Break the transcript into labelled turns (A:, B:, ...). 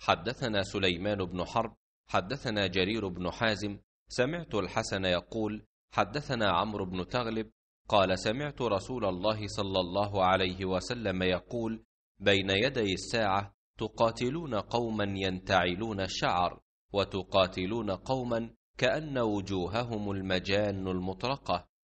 A: حدثنا سليمان بن حرب حدثنا جرير بن حازم سمعت الحسن يقول حدثنا عمرو بن تغلب قال سمعت رسول الله صلى الله عليه وسلم يقول بين يدي الساعه تقاتلون قوما ينتعلون الشعر وتقاتلون قوما كان وجوههم المجان المطرقه